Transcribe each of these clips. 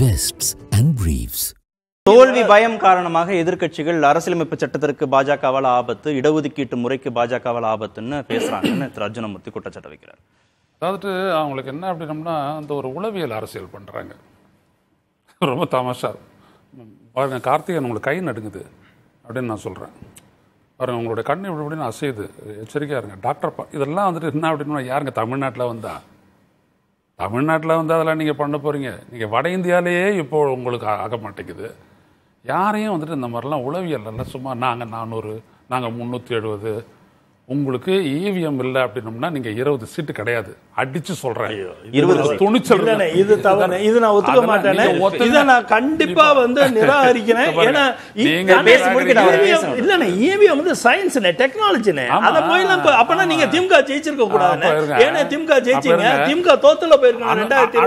வெஸ்ட்ஸ் and briefs தோல்வி பயம் காரணமாக எதிர்கட்சிகள் அரசியலமைப்பு சட்டத்திற்கு பாஜகவால் ஆபத்து இடஒதுக்கீட்டு முறைக்கு பாஜகவால் ஆபத்துன்னு பேசுறாங்கன்னு திரு அர்ஜுனமூர்த்தி குற்றச்சாட்டு வைக்கிறார் அதாவது அவங்களுக்கு என்ன அப்படின்னம்னா அந்த ஒரு உளவியல் அரசியல் பண்ணுறாங்க ரொம்ப தமாஷா பாருங்க கார்த்திகன் உங்களுக்கு கை நடுங்குது அப்படின்னு நான் சொல்கிறேன் பாருங்க உங்களுடைய கண்ணு இப்படி இப்படின்னு அசையுது எச்சரிக்கையாக இருங்க டாக்டர் இதெல்லாம் வந்துட்டு என்ன அப்படின்னா யாருங்க தமிழ்நாட்டில் வந்தால் தமிழ்நாட்டில் வந்து அதெல்லாம் நீங்கள் பண்ண போகிறீங்க நீங்கள் வட இந்தியாவிலேயே இப்போ உங்களுக்கு ஆக மாட்டேங்குது யாரையும் வந்துட்டு இந்த மாதிரிலாம் உளவியல் நல்லா சும்மா நாங்கள் நானூறு நாங்கள் முந்நூற்றி எழுபது உங்களுக்கு இவிஎம் இல்லை அப்படின்னோம்னா நீங்கள் இருபது சீட்டு கிடையாது அடிச்சு சொல்றேன் இது இது நான் ஒத்துக்க மாட்டேன் இதை நான் கண்டிப்பா வந்து நிராகரிக்கிறேன் ஏன்னா வந்து அப்பனா நீங்க ஜெயிச்சிருக்க கூடாது ஜெயிச்சீங்க தோத்துல ரெண்டாயிரத்தி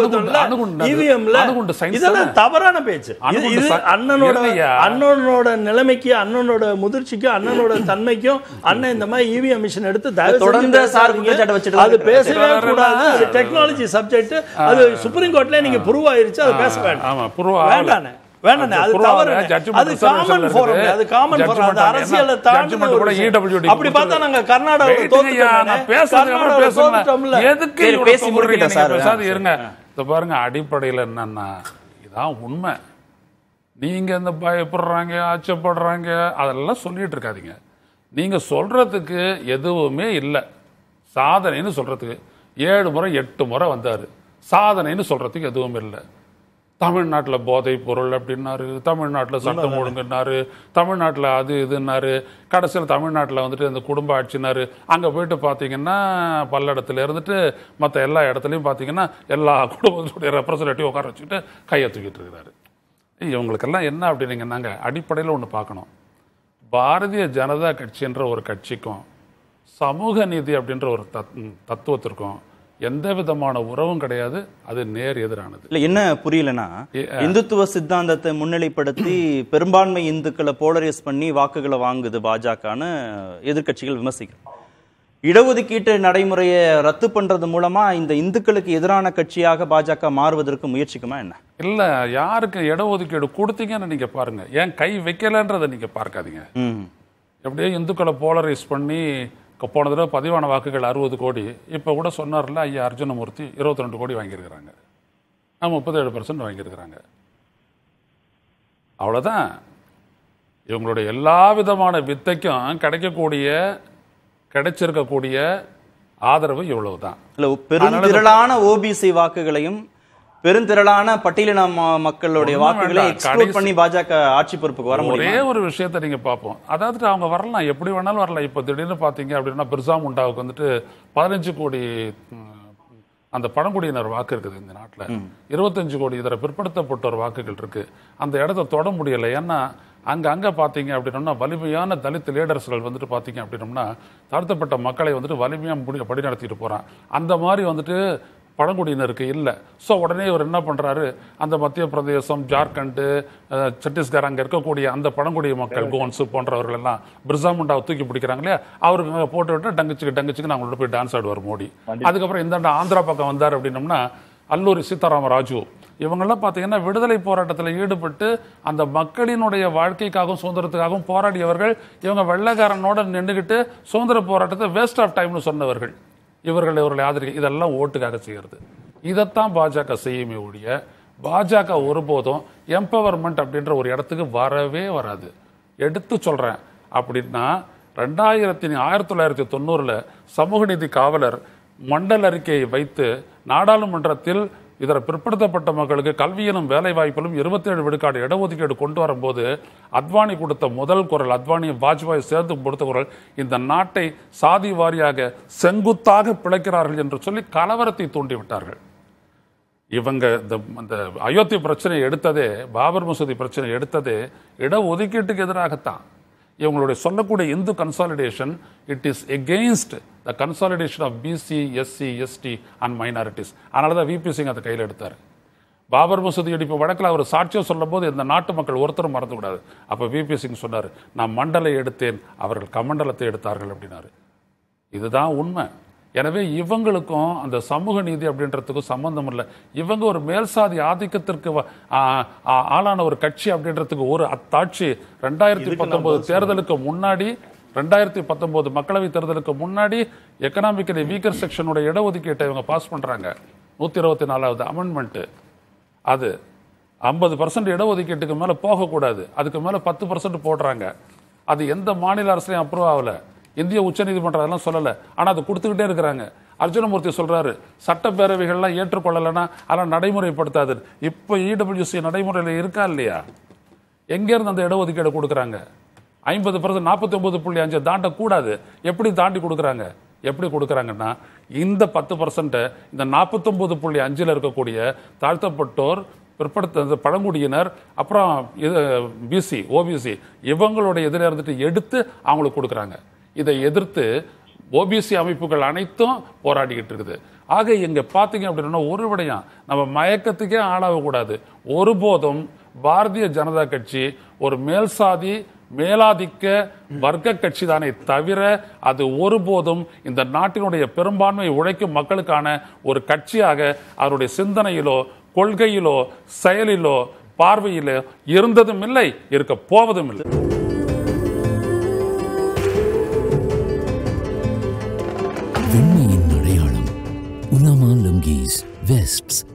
ஒண்ணுல தவறான பேச்சு இது அண்ணனோட அண்ணனோட நிலைமைக்கு அண்ணனோட முதிர்ச்சிக்கும் அண்ணனோட தன்மைக்கும் அண்ணன் இந்த மாதிரி மிஷின் e எடுத்து தொடர்ந்து பேசவே கூடாது டெக்னாலஜி சப்ஜெக்ட் அது சுப்ரீம் கோர்ட்ல நீங்க ப்ரூவ் ஆயிருச்சு அது பேச வேண்டாம் ஆமா e பார்த்தா இருங்க பாருங்க அடிப்படையில் என்னன்னா இதான் உண்மை நீங்க இந்த பயப்படுறாங்க ஆச்சப்படுறாங்க அதெல்லாம் சொல்லிட்டு இருக்காதீங்க நீங்க சொல்றதுக்கு எதுவுமே இல்லை சாதனைன்னு சொல்றதுக்கு ஏழு முறை எட்டு முறை வந்தார் சாதனைன்னு சொல்கிறதுக்கு எதுவும் இல்லை தமிழ்நாட்டில் போதைப் பொருள் அப்படின்னாரு தமிழ்நாட்டில் சட்டம் ஒழுங்குன்னாரு தமிழ்நாட்டில் அது இதுன்னாரு கடைசியில் தமிழ்நாட்டில் வந்துட்டு இந்த குடும்ப ஆட்சினாரு அங்கே போயிட்டு பார்த்தீங்கன்னா பல்லடத்தில் இருந்துட்டு மற்ற எல்லா இடத்துலையும் பார்த்தீங்கன்னா எல்லா குடும்பத்துடைய ரெப்ரசன்டேட்டிவ் உட்கார வச்சுக்கிட்டு கையை தூக்கிட்டு இருக்கிறாரு இவங்களுக்கெல்லாம் என்ன அப்படின்னீங்கன்னாங்க அடிப்படையில் ஒன்று பார்க்கணும் பாரதிய ஜனதா கட்சின்ற ஒரு கட்சிக்கும் சமூக நீதி அப்படின்ற ஒரு தத் தத்துவத்திற்கும் எந்த விதமான உறவும் கிடையாது அது நேர் எதிரானது இல்லை என்ன புரியலன்னா இந்துத்துவ சித்தாந்தத்தை முன்னிலைப்படுத்தி பெரும்பான்மை இந்துக்களை போலரைஸ் பண்ணி வாக்குகளை வாங்குது பாஜகன்னு எதிர்கட்சிகள் விமர்சிக்கிறோம் இடஒதுக்கீட்டு நடைமுறையை ரத்து பண்றது மூலமா இந்த இந்துக்களுக்கு எதிரான கட்சியாக பாஜக மாறுவதற்கு முயற்சிக்குமா என்ன இல்ல யாருக்கு இடஒதுக்கீடு கொடுத்தீங்கன்னு நீங்க பாருங்க ஏன் கை வைக்கலன்றதை நீங்க பார்க்காதீங்க எப்படியோ இந்துக்களை போலரைஸ் பண்ணி போன தடவை பதிவான வாக்குகள் அறுபது கோடி இப்போ கூட சொன்னார்ல ஐயா அர்ஜுனமூர்த்தி இருபத்தி ரெண்டு கோடி வாங்கியிருக்கிறாங்க முப்பத்தேழு பர்சன்ட் வாங்கியிருக்கிறாங்க அவ்வளோதான் இவங்களுடைய எல்லா விதமான வித்தைக்கும் கிடைக்கக்கூடிய கிடைச்சிருக்கக்கூடிய ஆதரவு இவ்வளவு தான் இல்லை பெருந்திரளான ஓபிசி வாக்குகளையும் பெருந்திரளான பட்டியலின மக்களுடைய வாக்குகளை எக்ஸ்ப்ளோர் பண்ணி பாஜக ஆட்சி பொறுப்புக்கு வர ஒரே ஒரு விஷயத்தை நீங்க பார்ப்போம் அதாவது அவங்க வரலாம் எப்படி வேணாலும் வரலாம் இப்போ திடீர்னு பார்த்தீங்க அப்படின்னா பிர்சா முண்டாவுக்கு வந்துட்டு பதினஞ்சு கோடி அந்த பழங்குடியினர் வாக்கு இருக்குது இந்த நாட்டில் இருபத்தஞ்சு கோடி இதர பிற்படுத்தப்பட்ட ஒரு வாக்குகள் இருக்கு அந்த இடத்த தொட முடியலை ஏன்னா அங்கே அங்கே பார்த்தீங்க அப்படின்னோம்னா வலிமையான தலித் லீடர்ஸ்கள் வந்துட்டு பார்த்தீங்க அப்படின்னோம்னா தாழ்த்தப்பட்ட மக்களை வந்துட்டு வலிமையாக முடி வழி நடத்திட்டு போறான் அந்த மாதிரி வந்துட்டு பழங்குடியினருக்கு இல்லை ஸோ உடனே இவர் என்ன பண்ணுறாரு அந்த மத்திய பிரதேசம் ஜார்க்கண்டு சத்தீஸ்கர் அங்கே இருக்கக்கூடிய அந்த பழங்குடிய மக்கள் கோன்ஸு போன்றவர்கள் எல்லாம் பிர்சா தூக்கி பிடிக்கிறாங்க இல்லையா அவருக்கு போட்டு விட்டு டங்குச்சுக்கு டங்குச்சுக்கு அவங்கள்ட்ட போய் டான்ஸ் ஆடுவார் மோடி அதுக்கப்புறம் இந்தாண்ட ஆந்திரா பக்கம் வந்தார் அப்படின்னம்னா அல்லூரி சீதாராம ராஜு இவங்கெல்லாம் பார்த்தீங்கன்னா விடுதலை போராட்டத்தில் ஈடுபட்டு அந்த மக்களினுடைய வாழ்க்கைக்காகவும் சுதந்திரத்துக்காகவும் போராடியவர்கள் இவங்க வெள்ளக்காரனோட நின்றுக்கிட்டு சுதந்திர போராட்டத்தை வேஸ்ட் ஆஃப் டைம்னு சொன்னவர்கள் இவர்கள் இவர்களை ஆதரிக்க இதெல்லாம் ஓட்டுக்காக செய்கிறது இதைத்தான் பாஜக செய்யுமே ஒழிய பாஜக ஒருபோதும் எம்பவர்மெண்ட் அப்படின்ற ஒரு இடத்துக்கு வரவே வராது எடுத்து சொல்கிறேன் அப்படின்னா ரெண்டாயிரத்தி ஆயிரத்தி தொள்ளாயிரத்தி தொண்ணூறில் சமூக நீதி காவலர் மண்டல் அறிக்கையை வைத்து நாடாளுமன்றத்தில் இதர பிற்படுத்தப்பட்ட மக்களுக்கு கல்வியிலும் வேலைவாய்ப்பிலும் இருபத்தேழு விழுக்காடு இடஒதுக்கீடு கொண்டு வரும்போது அத்வானி கொடுத்த முதல் குரல் அத்வானியும் வாஜ்பாய் சேர்ந்து கொடுத்த குரல் இந்த நாட்டை சாதி வாரியாக செங்குத்தாக பிழைக்கிறார்கள் என்று சொல்லி கலவரத்தை தூண்டிவிட்டார்கள் இவங்க இந்த அயோத்தி பிரச்சனை எடுத்ததே பாபர் மசூதி பிரச்சனை எடுத்ததே இடஒதுக்கீட்டுக்கு எதிராகத்தான் இவங்களுடைய சொல்லக்கூடிய Hindu consolidation it is against the consolidation of BC SC ST and minorities அதனால தான் விபி சிங் அதை கையில் எடுத்தார் பாபர் மசூதி இடிப்பு வழக்கில் அவர் சாட்சியம் சொல்லும்போது இந்த நாட்டு மக்கள் ஒருத்தரும் மறந்துவிடாது அப்போ விபி சிங் சொன்னார் நான் மண்டலை எடுத்தேன் அவர்கள் கமண்டலத்தை எடுத்தார்கள் அப்படின்னாரு இதுதான் உண்மை எனவே இவங்களுக்கும் அந்த சமூக நீதி அப்படின்றதுக்கும் சம்பந்தம் இல்லை இவங்க ஒரு மேல்சாதி ஆதிக்கத்திற்கு ஆளான ஒரு கட்சி அப்படின்றதுக்கு ஒரு அத்தாட்சி ரெண்டாயிரத்தி பத்தொன்பது தேர்தலுக்கு முன்னாடி ரெண்டாயிரத்தி பத்தொன்பது மக்களவைத் தேர்தலுக்கு முன்னாடி எக்கனாமிக்கலி வீக்கர் செக்ஷனுடைய இடஒதுக்கீட்டை இவங்க பாஸ் பண்ணுறாங்க நூற்றி இருபத்தி நாலாவது அமெண்ட்மெண்ட்டு அது ஐம்பது பர்சன்ட் இடஒதுக்கீட்டுக்கு மேலே போகக்கூடாது அதுக்கு மேலே பத்து பர்சன்ட் போடுறாங்க அது எந்த மாநில அரசுலையும் அப்ரூவ் ஆகலை இந்திய உச்சநீதிமன்றம் அதெல்லாம் சொல்லலை ஆனால் அது கொடுத்துக்கிட்டே இருக்கிறாங்க அர்ஜுனமூர்த்தி சொல்கிறாரு சட்டப்பேரவைகள்லாம் ஏற்றுக்கொள்ளலைன்னா அதெல்லாம் நடைமுறைப்படுத்தாது இப்போ இடபிள்யூசி e நடைமுறையில் இருக்கா இல்லையா எங்கேருந்து அந்த இடஒதுக்கீடு கொடுக்குறாங்க ஐம்பது பர்சன்ட் நாற்பத்தி ஒம்பது புள்ளி அஞ்சு தாண்டக்கூடாது எப்படி தாண்டி கொடுக்குறாங்க எப்படி கொடுக்குறாங்கன்னா இந்த பத்து பர்சன்ட்டை இந்த நாற்பத்தொம்பது புள்ளி அஞ்சில் இருக்கக்கூடிய தாழ்த்தப்பட்டோர் பிற்படுத்த பழங்குடியினர் அப்புறம் இது பிசி ஓபிசி இவங்களுடைய இதில் இருந்துட்டு எடுத்து அவங்களுக்கு கொடுக்குறாங்க இதை எதிர்த்து ஓபிசி அமைப்புகள் அனைத்தும் போராடிக்கிட்டு இருக்குது ஆக இங்கே பாத்தீங்க அப்படின்னா ஒரு விடயம் நம்ம மயக்கத்துக்கே ஆளாகக்கூடாது ஒருபோதும் பாரதிய ஜனதா கட்சி ஒரு மேல் சாதி மேலாதிக்க வர்க்க கட்சி தானே தவிர அது ஒருபோதும் இந்த நாட்டினுடைய பெரும்பான்மை உழைக்கும் மக்களுக்கான ஒரு கட்சியாக அவருடைய சிந்தனையிலோ கொள்கையிலோ செயலிலோ பார்வையிலோ இருந்ததும் இல்லை இருக்க போவதும் இல்லை vests